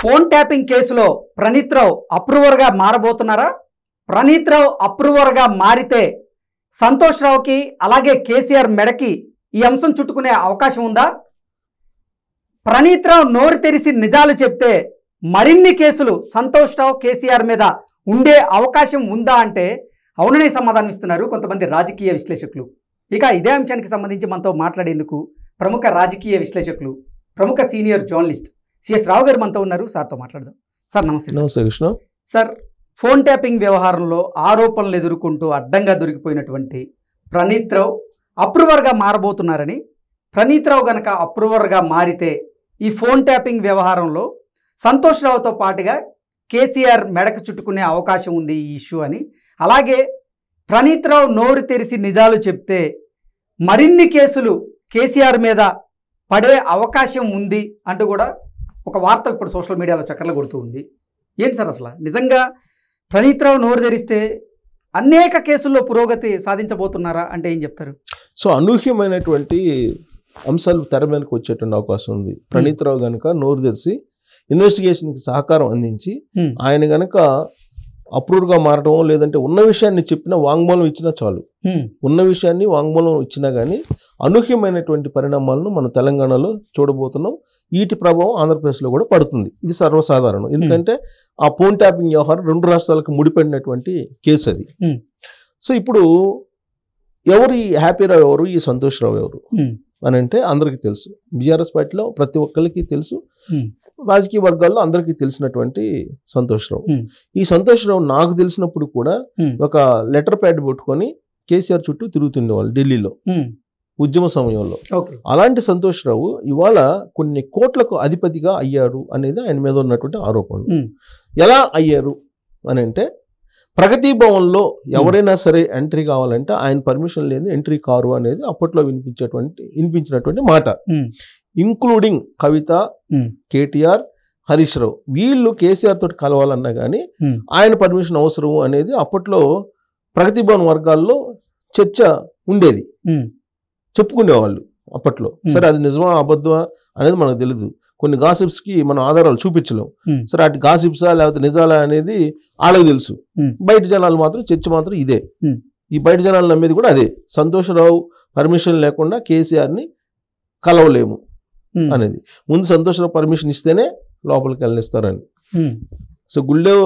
phone tapping కేసులో ప్రణీత్ రావు అప్రూవర్గా మారబోతున్నారా ప్రణీత్ రావు అప్రూవర్గా మారితే సంతోష్ రావుకి అలాగే కేసీఆర్ మెడకి ఈ అంశం చుట్టుకునే అవకాశం ఉందా ప్రణీత్ రావు నోరు తెరిసి నిజాలు చెప్తే మరిన్ని కేసులు సంతోష్ రావు కేసీఆర్ మీద ఉండే అవకాశం ఉందా అంటే అవుననే సమాధానం ఇస్తున్నారు కొంతమంది రాజకీయ విశ్లేషకులు ఇక ఇదే అంశానికి సంబంధించి మనతో మాట్లాడేందుకు ప్రముఖ రాజకీయ విశ్లేషకులు ప్రముఖ సీనియర్ జర్నలిస్ట్ సిఎస్ రావు గారు మనతో ఉన్నారు సార్తో మాట్లాడదాం సార్ నమస్తే నమస్తే కృష్ణ సార్ ఫోన్ ట్యాపింగ్ వ్యవహారంలో ఆరోపణలు ఎదుర్కొంటూ అడ్డంగా దొరికిపోయినటువంటి ప్రణీత్ రావు అప్రూవర్గా మారబోతున్నారని ప్రణీత్ రావు గనక అప్రూవర్గా మారితే ఈ ఫోన్ ట్యాపింగ్ వ్యవహారంలో సంతోష్ రావుతో పాటుగా కేసీఆర్ మెడకు చుట్టుకునే అవకాశం ఉంది ఈ ఇష్యూ అని అలాగే ప్రణీత్ రావు నోరు తెరిచి నిజాలు చెప్తే మరిన్ని కేసులు కేసీఆర్ మీద పడే అవకాశం ఉంది అంటూ కూడా ఒక వార్త ఇప్పుడు సోషల్ మీడియాలో చక్కర్లు కొడుతూ ఉంది ఏంటి సార్ అసలు నిజంగా రావు నోరు ధరిస్తే అనేక కేసుల్లో పురోగతి సాధించబోతున్నారా అంటే ఏం చెప్తారు సో అనూహ్యమైనటువంటి అంశాలు తెర మీదకి వచ్చేటువంటి అవకాశం ఉంది రావు కనుక నోరు తెరిచి ఇన్వెస్టిగేషన్కి సహకారం అందించి ఆయన గనక గా మారడం లేదంటే ఉన్న విషయాన్ని చెప్పిన వాంగ్మూలం ఇచ్చినా చాలు ఉన్న విషయాన్ని వాంగ్మూలం ఇచ్చినా కానీ అనూహ్యమైనటువంటి పరిణామాలను మన తెలంగాణలో చూడబోతున్నాం వీటి ప్రభావం ఆంధ్రప్రదేశ్లో కూడా పడుతుంది ఇది సర్వసాధారణం ఎందుకంటే ఆ ఫోన్ ట్యాపింగ్ వ్యవహారం రెండు రాష్ట్రాలకు ముడిపడినటువంటి కేసు అది సో ఇప్పుడు ఎవరు ఈ హ్యాపీరావు ఎవరు ఈ సంతోష్రావు ఎవరు అని అంటే అందరికీ తెలుసు బీఆర్ఎస్ పార్టీలో ప్రతి ఒక్కరికి తెలుసు రాజకీయ వర్గాల్లో అందరికీ తెలిసినటువంటి సంతోష్రావు ఈ సంతోష్రావు నాకు తెలిసినప్పుడు కూడా ఒక లెటర్ ప్యాడ్ పెట్టుకొని కేసీఆర్ చుట్టూ తిరుగుతుండేవాళ్ళు ఢిల్లీలో ఉద్యమ సమయంలో అలాంటి సంతోష్రావు ఇవాళ కొన్ని కోట్లకు అధిపతిగా అయ్యారు అనేది ఆయన మీద ఉన్నటువంటి ఆరోపణలు ఎలా అయ్యారు అని అంటే ప్రగతి భవన్లో ఎవరైనా సరే ఎంట్రీ కావాలంటే ఆయన పర్మిషన్ లేని ఎంట్రీ కారు అనేది అప్పట్లో వినిపించేటువంటి వినిపించినటువంటి మాట ఇంక్లూడింగ్ కవిత కేటీఆర్ హరీష్ రావు వీళ్ళు కేసీఆర్ తోటి కలవాలన్నా కానీ ఆయన పర్మిషన్ అవసరం అనేది అప్పట్లో ప్రగతి భవన్ వర్గాల్లో చర్చ ఉండేది చెప్పుకునేవాళ్ళు అప్పట్లో సరే అది నిజమా అబద్ధమా అనేది మనకు తెలియదు కొన్ని గాసిప్స్కి మనం ఆధారాలు చూపించలేం సరే అటు గాసిప్సా లేకపోతే నిజాలా అనేది వాళ్ళకి తెలుసు బయట జనాలు మాత్రం చర్చ మాత్రం ఇదే ఈ బయట జనాలు నమ్మేది కూడా అదే సంతోషరావు పర్మిషన్ లేకుండా కేసీఆర్ని కలవలేము అనేది ముందు సంతోషరావు పర్మిషన్ ఇస్తేనే లోపలికి వెళ్ళనిస్తారని సో గుళ్ళో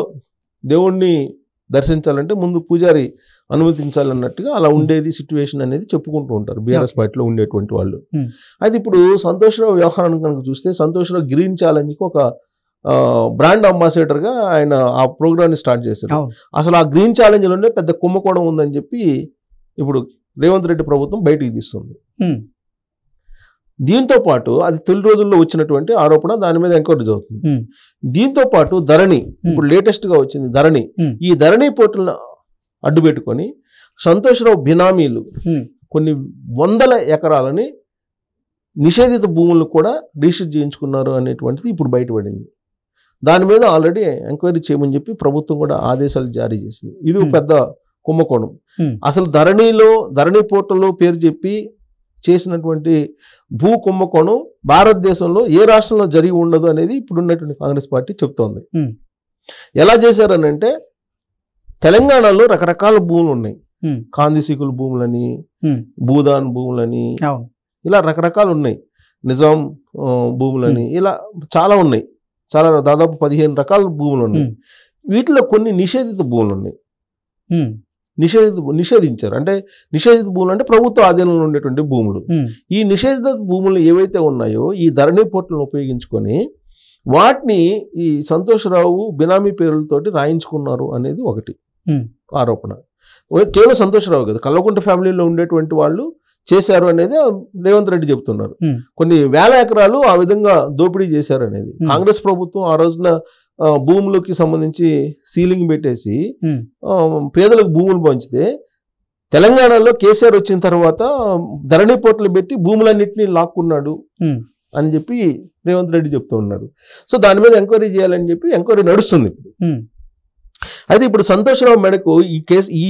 దేవుణ్ణి దర్శించాలంటే ముందు పూజారి అనుమతించాలన్నట్టుగా అలా ఉండేది సిచ్యువేషన్ అనేది చెప్పుకుంటూ ఉంటారు బీఆర్ఎస్ పార్టీలో ఉండేటువంటి వాళ్ళు అయితే ఇప్పుడు సంతోషరావు వ్యవహారాన్ని కనుక చూస్తే సంతోషరావు గ్రీన్ ఛాలెంజ్కి ఒక బ్రాండ్ అంబాసిడర్గా ఆయన ఆ ప్రోగ్రామ్ని స్టార్ట్ చేశారు అసలు ఆ గ్రీన్ ఛాలెంజ్లోనే పెద్ద కుంభకోణం ఉందని చెప్పి ఇప్పుడు రేవంత్ రెడ్డి ప్రభుత్వం బయటికి తీస్తుంది దీంతో పాటు అది తొలి రోజుల్లో వచ్చినటువంటి ఆరోపణ దాని మీద ఎంక్వైరీ జరుగుతుంది దీంతో పాటు ధరణి ఇప్పుడు లేటెస్ట్ గా వచ్చింది ధరణి ఈ ధరణి పోర్టల్ అడ్డుపెట్టుకొని సంతోషరావు బినామీలు కొన్ని వందల ఎకరాలని నిషేధిత భూములను కూడా రిజిస్టర్ చేయించుకున్నారు అనేటువంటిది ఇప్పుడు బయటపడింది దాని మీద ఆల్రెడీ ఎంక్వైరీ చేయమని చెప్పి ప్రభుత్వం కూడా ఆదేశాలు జారీ చేసింది ఇది పెద్ద కుంభకోణం అసలు ధరణిలో ధరణి పోర్టల్లో పేరు చెప్పి చేసినటువంటి భూ కుంభకోణం భారతదేశంలో ఏ రాష్ట్రంలో జరిగి ఉండదు అనేది ఇప్పుడున్నటువంటి కాంగ్రెస్ పార్టీ చెప్తోంది ఎలా చేశారనంటే తెలంగాణలో రకరకాల భూములు ఉన్నాయి కాందిసీకుల భూములని భూదాన్ భూములని ఇలా రకరకాలు ఉన్నాయి నిజాం భూములని ఇలా చాలా ఉన్నాయి చాలా దాదాపు పదిహేను రకాల భూములు ఉన్నాయి వీటిలో కొన్ని నిషేధిత భూములు ఉన్నాయి నిషేధిత నిషేధించారు అంటే నిషేధిత భూములు అంటే ప్రభుత్వ ఆధీనంలో ఉండేటువంటి భూములు ఈ నిషేధిత భూములు ఏవైతే ఉన్నాయో ఈ ధరణి పోట్లను ఉపయోగించుకొని వాటిని ఈ సంతోషరావు బినామీ పేర్లతోటి రాయించుకున్నారు అనేది ఒకటి ఆరోపణ కేవలం సంతోషరావు కదా కల్వకుంట ఫ్యామిలీలో ఉండేటువంటి వాళ్ళు చేశారు అనేది రేవంత్ రెడ్డి చెబుతున్నారు కొన్ని వేల ఎకరాలు ఆ విధంగా దోపిడీ చేశారు అనేది కాంగ్రెస్ ప్రభుత్వం ఆ రోజున భూములకి సంబంధించి సీలింగ్ పెట్టేసి పేదలకు భూములు పంచితే తెలంగాణలో కేసీఆర్ వచ్చిన తర్వాత ధరణి పోట్లు పెట్టి భూములన్నింటినీ లాక్కున్నాడు అని చెప్పి రేవంత్ రెడ్డి చెప్తూ ఉన్నారు సో దాని మీద ఎంక్వైరీ చేయాలని చెప్పి ఎంక్వైరీ నడుస్తుంది ఇప్పుడు అయితే ఇప్పుడు సంతోషరావు మేడకు ఈ కేసు ఈ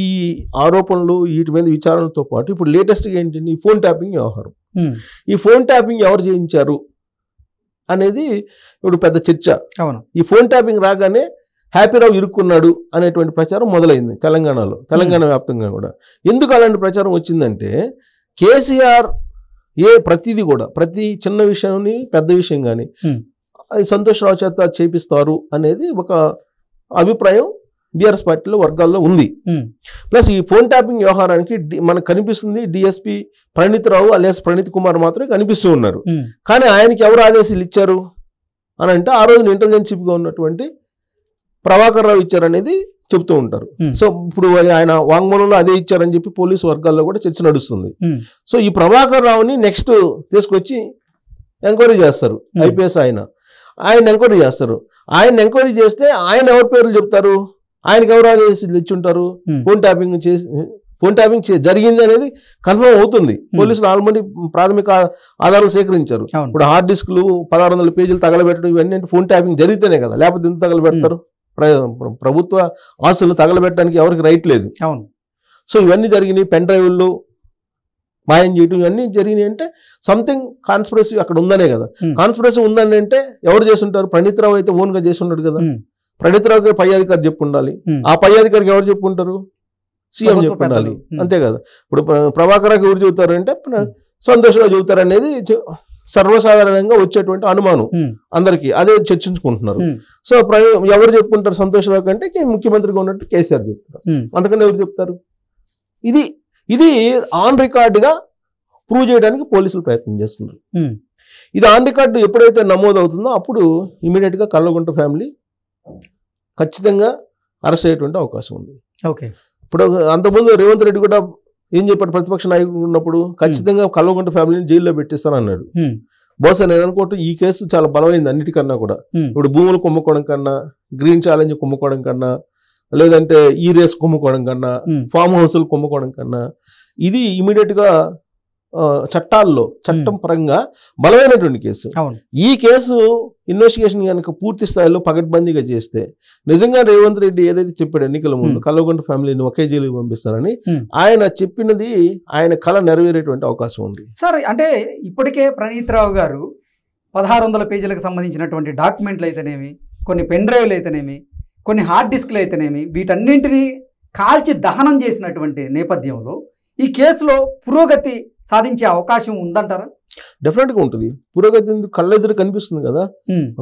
ఆరోపణలు వీటి మీద విచారణతో పాటు ఇప్పుడు లేటెస్ట్గా ఏంటంటే ఈ ఫోన్ ట్యాపింగ్ వ్యవహారం ఈ ఫోన్ ట్యాపింగ్ ఎవరు చేయించారు అనేది ఇప్పుడు పెద్ద చర్చ అవును ఈ ఫోన్ ట్యాపింగ్ రాగానే హ్యాపీరావు ఇరుక్కున్నాడు అనేటువంటి ప్రచారం మొదలైంది తెలంగాణలో తెలంగాణ వ్యాప్తంగా కూడా ఎందుకు అలాంటి ప్రచారం వచ్చిందంటే కేసీఆర్ ఏ ప్రతిదీ కూడా ప్రతి చిన్న విషయాన్ని పెద్ద విషయం కానీ సంతోష్ రావు చేత చేపిస్తారు అనేది ఒక అభిప్రాయం బీఆర్ఎస్ పార్టీలో వర్గాల్లో ఉంది ప్లస్ ఈ ఫోన్ ట్యాపింగ్ వ్యవహారానికి మనకు కనిపిస్తుంది డిఎస్పీ రావు అలియాస్ ప్రణీత్ కుమార్ మాత్రమే కనిపిస్తూ ఉన్నారు కానీ ఆయనకి ఎవరు ఆదేశాలు ఇచ్చారు అని అంటే ఆ రోజున ఇంటెలిజెన్స్ చీఫ్గా ఉన్నటువంటి ప్రభాకర్ రావు ఇచ్చారనేది చెప్తూ ఉంటారు సో ఇప్పుడు ఆయన వాంగ్మూలంలో అదే ఇచ్చారని చెప్పి పోలీసు వర్గాల్లో కూడా చర్చ నడుస్తుంది సో ఈ ప్రభాకర్ రావుని నెక్స్ట్ తీసుకొచ్చి ఎంక్వైరీ చేస్తారు ఐపీఎస్ ఆయన ఆయన ఎంక్వైరీ చేస్తారు ఆయన ఎంక్వైరీ చేస్తే ఆయన ఎవరి పేర్లు చెప్తారు ఆయనకి ఎవరు చేసి తెచ్చుంటారు ఫోన్ ట్యాపింగ్ చేసి ఫోన్ ట్యాపింగ్ జరిగింది అనేది కన్ఫర్మ్ అవుతుంది పోలీసులు ఆల్రెడీ ప్రాథమిక ఆధారాలు సేకరించారు ఇప్పుడు హార్డ్ డిస్క్లు పదహారు వందల పేజీలు తగలబెట్టడం ఇవన్నీ ఫోన్ ట్యాపింగ్ జరిగితేనే కదా లేకపోతే ఎందుకు తగలబెడతారు ప్రభుత్వ ఆస్తులు తగలబెట్టడానికి ఎవరికి రైట్ లేదు అవును సో ఇవన్నీ జరిగినాయి పెన్ డ్రైవ్లు మాయం చేయడం ఇవన్నీ జరిగినాయి అంటే సంథింగ్ కాన్స్పిరసీ అక్కడ ఉందనే కదా కాన్స్పిరసీ ఉందని అంటే ఎవరు చేస్తుంటారు ప్రణీతరావు అయితే ఓన్గా చేసి ఉన్నాడు కదా ప్రణీతరావుకి పై అధికారి ఉండాలి ఆ పై అధికారికి ఎవరు చెప్పుకుంటారు సీఎం ఉండాలి అంతే కదా ఇప్పుడు ప్రభాకరాకి ఎవరు చెబుతారు అంటే సంతోషంగా చెబుతారు అనేది సర్వసాధారణంగా వచ్చేటువంటి అనుమానం అందరికీ అదే చర్చించుకుంటున్నారు సో ఎవరు చెప్పుకుంటారు సంతోషరావు కంటే ముఖ్యమంత్రిగా ఉన్నట్టు కేసీఆర్ చెప్తారు అంతకంటే ఎవరు చెప్తారు ఇది ఇది ఆన్ రికార్డుగా ప్రూవ్ చేయడానికి పోలీసులు ప్రయత్నం చేస్తున్నారు ఇది ఆన్ రికార్డు ఎప్పుడైతే నమోదవుతుందో అప్పుడు ఇమీడియట్గా కల్లగుంట ఫ్యామిలీ ఖచ్చితంగా అరెస్ట్ అయ్యేటువంటి అవకాశం ఉంది ఓకే ఇప్పుడు అంతకుముందు రేవంత్ రెడ్డి కూడా ఏం చెప్పాడు ప్రతిపక్ష నాయకుడు ఉన్నప్పుడు ఖచ్చితంగా కల్వకుంట ఫ్యామిలీని జైల్లో పెట్టిస్తాను అన్నాడు బహుశా నేను అనుకోవటం ఈ కేసు చాలా బలమైంది అన్నిటికన్నా కూడా ఇప్పుడు భూములు కుమ్ముకోవడం కన్నా గ్రీన్ ఛాలెంజ్ కుమ్ముకోవడం కన్నా లేదంటే ఈ రేస్ కుమ్ముకోవడం కన్నా ఫామ్ హౌస్లు కుమ్ముకోవడం కన్నా ఇది ఇమీడియట్గా చట్టాల్లో చట్టం పరంగా బలమైనటువంటి కేసు ఈ కేసు ఇన్వెస్టిగేషన్ కనుక పూర్తి స్థాయిలో పగడ్బందీగా చేస్తే నిజంగా రేవంత్ రెడ్డి ఏదైతే చెప్పాడు ఎన్నికల ముందు కల్వగొండ ఫ్యామిలీని ఒకే జైలుకి పంపిస్తారని ఆయన చెప్పినది ఆయన కళ నెరవేరేటువంటి అవకాశం ఉంది సార్ అంటే ఇప్పటికే రావు గారు పదహారు వందల పేజీలకు సంబంధించినటువంటి డాక్యుమెంట్లు అయితేనేమి కొన్ని పెన్ డ్రైవ్లు అయితేనేమి కొన్ని హార్డ్ డిస్క్లు అయితేనేమి వీటన్నింటినీ కాల్చి దహనం చేసినటువంటి నేపథ్యంలో ఈ కేసులో పురోగతి సాధించే అవకాశం ఉందంటారా డెఫినెట్ గా ఉంటుంది పురోగతి కళ్ళెదురు కనిపిస్తుంది కదా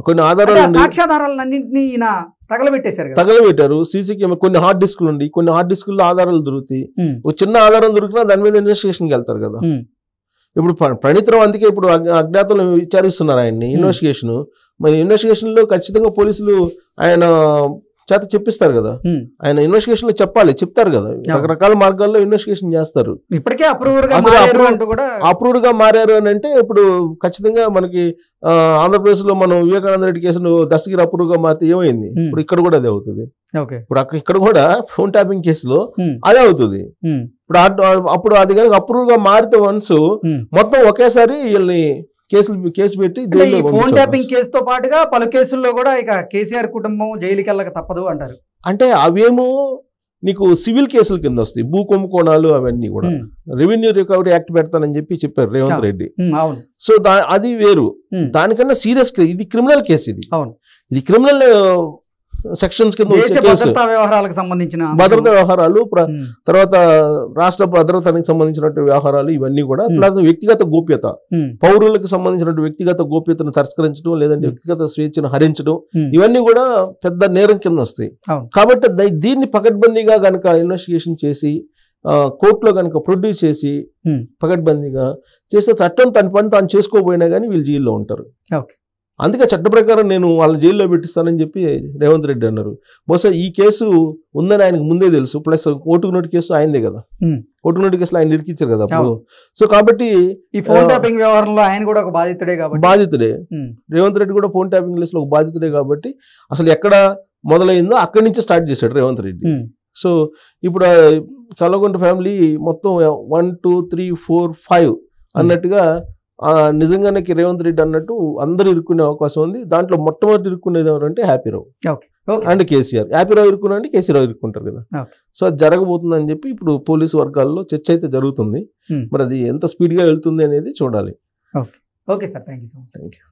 కొన్ని ఆధారాలు సాక్ష్యాధారాలన్నింటినీ ఈయన తగలబెట్టేశారు తగలబెట్టారు సీసీ కెమెరా కొన్ని హార్డ్ డిస్కులు ఉండి కొన్ని హార్డ్ డిస్కుల్లో ఆధారాలు దొరుకుతాయి ఒక చిన్న ఆధారం దొరికినా దాని మీద ఇన్వెస్టిగేషన్ వెళ్తారు కదా ఇప్పుడు ప్రణితరం అందుకే ఇప్పుడు అజ్ఞాతంలో విచారిస్తున్నారు ఆయన్ని ఇన్వెస్టిగేషన్ మరి లో ఖచ్చితంగా పోలీసులు ఆయన చేత చెప్పిస్తారు కదా ఆయన ఇన్వెస్టిగేషన్ లో చెప్పాలి చెప్తారు కదా రకరకాల మార్గాల్లో ఇన్వెస్టిగేషన్ చేస్తారు ఇప్పటికే అప్రూవ్డ్ గా మారారు అని అంటే ఇప్పుడు ఖచ్చితంగా మనకి ఆంధ్రప్రదేశ్ లో మనం వివేకానంద రెడ్డి కేసును దస్తగిరి అప్రూవ్ గా మారితే ఏమైంది ఇప్పుడు ఇక్కడ కూడా అదే అవుతుంది ఇప్పుడు ఇక్కడ కూడా ఫోన్ ట్యాపింగ్ కేసులో అదే అవుతుంది ఇప్పుడు అప్పుడు అది కనుక అప్రూవ్ గా మారితే వన్స్ మొత్తం ఒకేసారి వీళ్ళని కేసులు కేసు పెట్టి ఫోన్ ట్యాపింగ్ కేసుతో పాటుగా పలు కేసుల్లో కూడా ఇక కేసీఆర్ కుటుంబం జైలుకి వెళ్ళక తప్పదు అంటారు అంటే అవేమో నీకు సివిల్ కేసుల కింద వస్తాయి భూ కుంభకోణాలు అవన్నీ కూడా రెవెన్యూ రికవరీ యాక్ట్ పెడతానని చెప్పి చెప్పారు రేవంత్ రెడ్డి సో అది వేరు దానికన్నా సీరియస్ ఇది క్రిమినల్ కేసు ఇది ఇది క్రిమినల్ సెక్షన్స్ కింద భద్రతా వ్యవహారాలకు సంబంధించిన భద్రతా వ్యవహారాలు తర్వాత రాష్ట్ర భద్రతానికి సంబంధించినటువంటి వ్యవహారాలు ఇవన్నీ కూడా ప్లస్ వ్యక్తిగత గోప్యత పౌరులకు సంబంధించినటువంటి వ్యక్తిగత గోప్యతను తరస్కరించడం లేదంటే వ్యక్తిగత స్వేచ్ఛను హరించడం ఇవన్నీ కూడా పెద్ద నేరం కింద వస్తాయి కాబట్టి దీన్ని పకడ్బందీగా గనక ఇన్వెస్టిగేషన్ చేసి కోర్టులో కనుక ప్రొడ్యూస్ చేసి పకడ్బందీగా చేస్తే చట్టం తన పని తాను చేసుకోబోయినా కానీ వీళ్ళు జైల్లో ఉంటారు ఓకే అందుకే చట్ట ప్రకారం నేను వాళ్ళని జైల్లో పెట్టిస్తానని చెప్పి రేవంత్ రెడ్డి అన్నారు బహుశా ఈ కేసు ఉందని ఆయనకు ముందే తెలుసు ప్లస్ ఓటుకు నోటి కేసు ఆయనదే కదా ఓటుకు నోటి కేసులో ఆయన నిరికించారు కదా సో కాబట్టి ఈ ఫోన్ ట్యాపింగ్ వ్యవహారంలో ఆయన కూడా ఒక బాధితుడే కాబట్టి బాధితుడే రేవంత్ రెడ్డి కూడా ఫోన్ ట్యాపింగ్ లిస్ట్లో ఒక బాధితుడే కాబట్టి అసలు ఎక్కడ మొదలైందో అక్కడి నుంచి స్టార్ట్ చేశాడు రేవంత్ రెడ్డి సో ఇప్పుడు కలగొండ ఫ్యామిలీ మొత్తం one two three four five అన్నట్టుగా నిజంగానే రేవంత్ రెడ్డి అన్నట్టు అందరూ ఇరుక్కునే అవకాశం ఉంది దాంట్లో మొట్టమొదటి ఇరుక్కునేది ఎవరంటే హ్యాపీరావు అండ్ కేసీఆర్ హ్యాపీరావు ఇరుక్కున్నా అంటే కేసీరావు ఇరుక్కుంటారు కదా సో అది జరగబోతుందని చెప్పి ఇప్పుడు పోలీసు వర్గాల్లో చర్చ అయితే జరుగుతుంది మరి అది ఎంత స్పీడ్గా వెళ్తుంది అనేది చూడాలి okay sir thank you so thank you